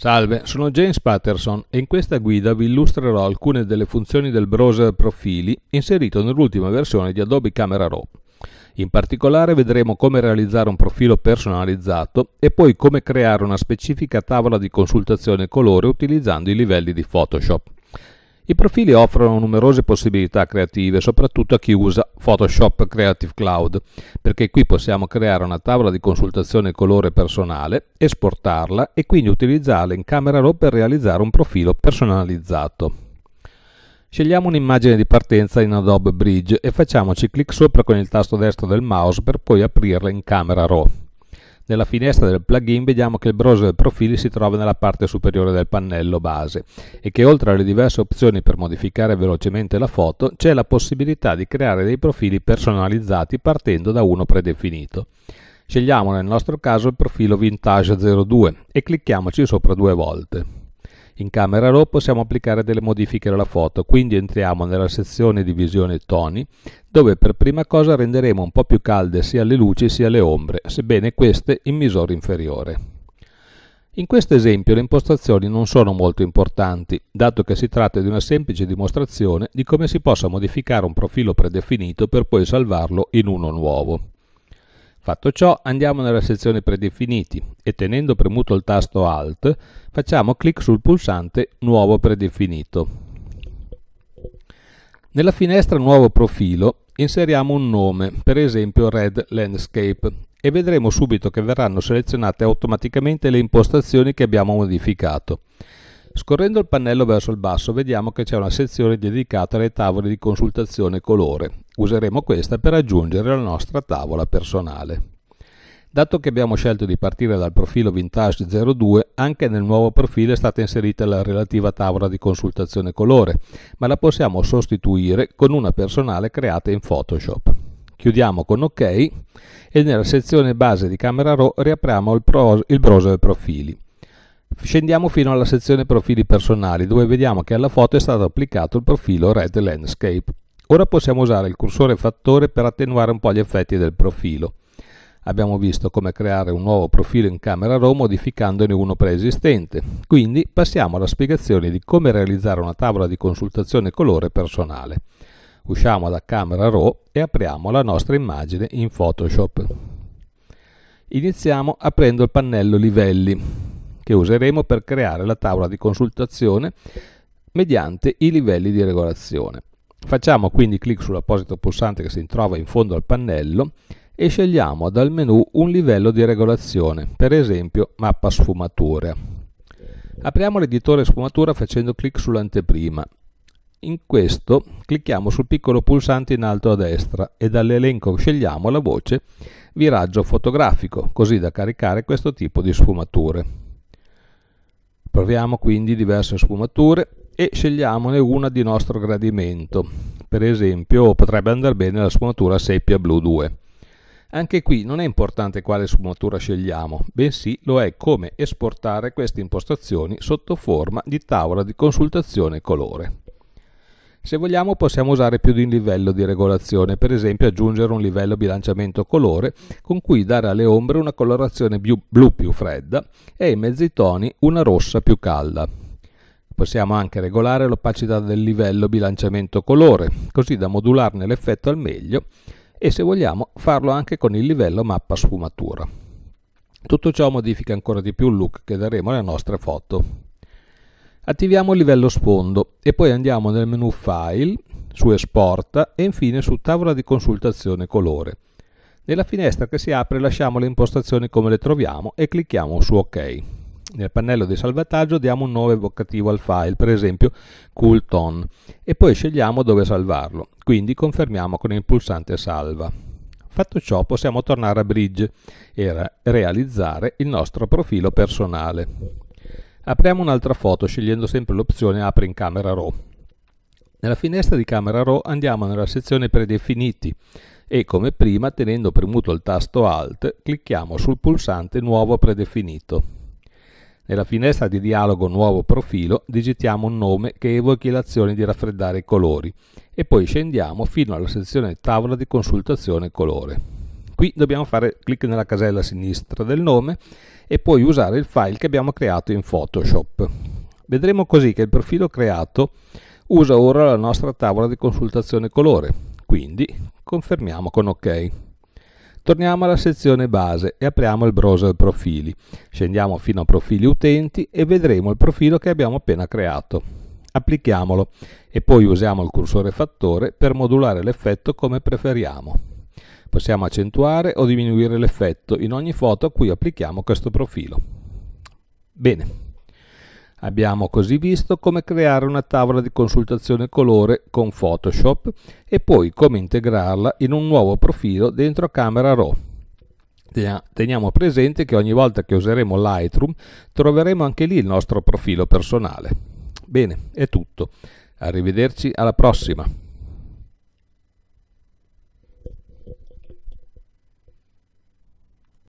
Salve, sono James Patterson e in questa guida vi illustrerò alcune delle funzioni del browser profili inserito nell'ultima versione di Adobe Camera Raw. In particolare vedremo come realizzare un profilo personalizzato e poi come creare una specifica tavola di consultazione colore utilizzando i livelli di Photoshop. I profili offrono numerose possibilità creative, soprattutto a chi usa Photoshop Creative Cloud, perché qui possiamo creare una tavola di consultazione colore personale, esportarla e quindi utilizzarla in Camera Raw per realizzare un profilo personalizzato. Scegliamo un'immagine di partenza in Adobe Bridge e facciamoci clic sopra con il tasto destro del mouse per poi aprirla in Camera Raw. Nella finestra del plugin vediamo che il browser profili si trova nella parte superiore del pannello base e che oltre alle diverse opzioni per modificare velocemente la foto c'è la possibilità di creare dei profili personalizzati partendo da uno predefinito. Scegliamo nel nostro caso il profilo Vintage 02 e clicchiamoci sopra due volte. In Camera Raw possiamo applicare delle modifiche alla foto, quindi entriamo nella sezione di visione toni, dove per prima cosa renderemo un po' più calde sia le luci sia le ombre, sebbene queste in misura inferiore. In questo esempio le impostazioni non sono molto importanti, dato che si tratta di una semplice dimostrazione di come si possa modificare un profilo predefinito per poi salvarlo in uno nuovo. Fatto ciò andiamo nella sezione predefiniti e tenendo premuto il tasto Alt facciamo clic sul pulsante Nuovo predefinito. Nella finestra Nuovo profilo inseriamo un nome, per esempio Red Landscape, e vedremo subito che verranno selezionate automaticamente le impostazioni che abbiamo modificato. Scorrendo il pannello verso il basso vediamo che c'è una sezione dedicata alle tavole di consultazione colore. Useremo questa per aggiungere la nostra tavola personale. Dato che abbiamo scelto di partire dal profilo Vintage 02, anche nel nuovo profilo è stata inserita la relativa tavola di consultazione colore, ma la possiamo sostituire con una personale creata in Photoshop. Chiudiamo con OK e nella sezione base di Camera Raw riapriamo il, il browser profili. Scendiamo fino alla sezione profili personali dove vediamo che alla foto è stato applicato il profilo Red Landscape. Ora possiamo usare il cursore fattore per attenuare un po' gli effetti del profilo. Abbiamo visto come creare un nuovo profilo in Camera Raw modificandone uno preesistente, quindi passiamo alla spiegazione di come realizzare una tavola di consultazione colore personale. Usciamo da Camera Raw e apriamo la nostra immagine in Photoshop. Iniziamo aprendo il pannello Livelli che useremo per creare la tavola di consultazione mediante i livelli di regolazione. Facciamo quindi clic sull'apposito pulsante che si trova in fondo al pannello e scegliamo dal menu un livello di regolazione, per esempio mappa sfumature. Apriamo l'editore sfumatura facendo clic sull'anteprima. In questo clicchiamo sul piccolo pulsante in alto a destra e dall'elenco scegliamo la voce viraggio fotografico, così da caricare questo tipo di sfumature. Proviamo quindi diverse sfumature e scegliamone una di nostro gradimento. Per esempio potrebbe andare bene la sfumatura seppia blu 2. Anche qui non è importante quale sfumatura scegliamo, bensì lo è come esportare queste impostazioni sotto forma di tavola di consultazione colore. Se vogliamo possiamo usare più di un livello di regolazione, per esempio aggiungere un livello bilanciamento colore con cui dare alle ombre una colorazione blu più fredda e ai mezzi toni una rossa più calda. Possiamo anche regolare l'opacità del livello bilanciamento colore, così da modularne l'effetto al meglio e se vogliamo farlo anche con il livello mappa sfumatura. Tutto ciò modifica ancora di più il look che daremo alle nostre foto. Attiviamo il livello sfondo e poi andiamo nel menu File, su Esporta e infine su Tavola di consultazione colore. Nella finestra che si apre lasciamo le impostazioni come le troviamo e clicchiamo su OK. Nel pannello di salvataggio diamo un nuovo evocativo al file, per esempio Coolton, e poi scegliamo dove salvarlo, quindi confermiamo con il pulsante Salva. Fatto ciò possiamo tornare a Bridge e realizzare il nostro profilo personale. Apriamo un'altra foto scegliendo sempre l'opzione apri in camera RAW. Nella finestra di camera RAW andiamo nella sezione predefiniti e come prima tenendo premuto il tasto Alt clicchiamo sul pulsante nuovo predefinito. Nella finestra di dialogo nuovo profilo digitiamo un nome che evochi l'azione di raffreddare i colori e poi scendiamo fino alla sezione tavola di consultazione colore. Qui dobbiamo fare clic nella casella sinistra del nome e poi usare il file che abbiamo creato in Photoshop. Vedremo così che il profilo creato usa ora la nostra tavola di consultazione colore, quindi confermiamo con OK. Torniamo alla sezione base e apriamo il browser profili. Scendiamo fino a profili utenti e vedremo il profilo che abbiamo appena creato. Applichiamolo e poi usiamo il cursore fattore per modulare l'effetto come preferiamo. Possiamo accentuare o diminuire l'effetto in ogni foto a cui applichiamo questo profilo. Bene, Abbiamo così visto come creare una tavola di consultazione colore con Photoshop e poi come integrarla in un nuovo profilo dentro Camera Raw. Teniamo presente che ogni volta che useremo Lightroom troveremo anche lì il nostro profilo personale. Bene, è tutto. Arrivederci alla prossima.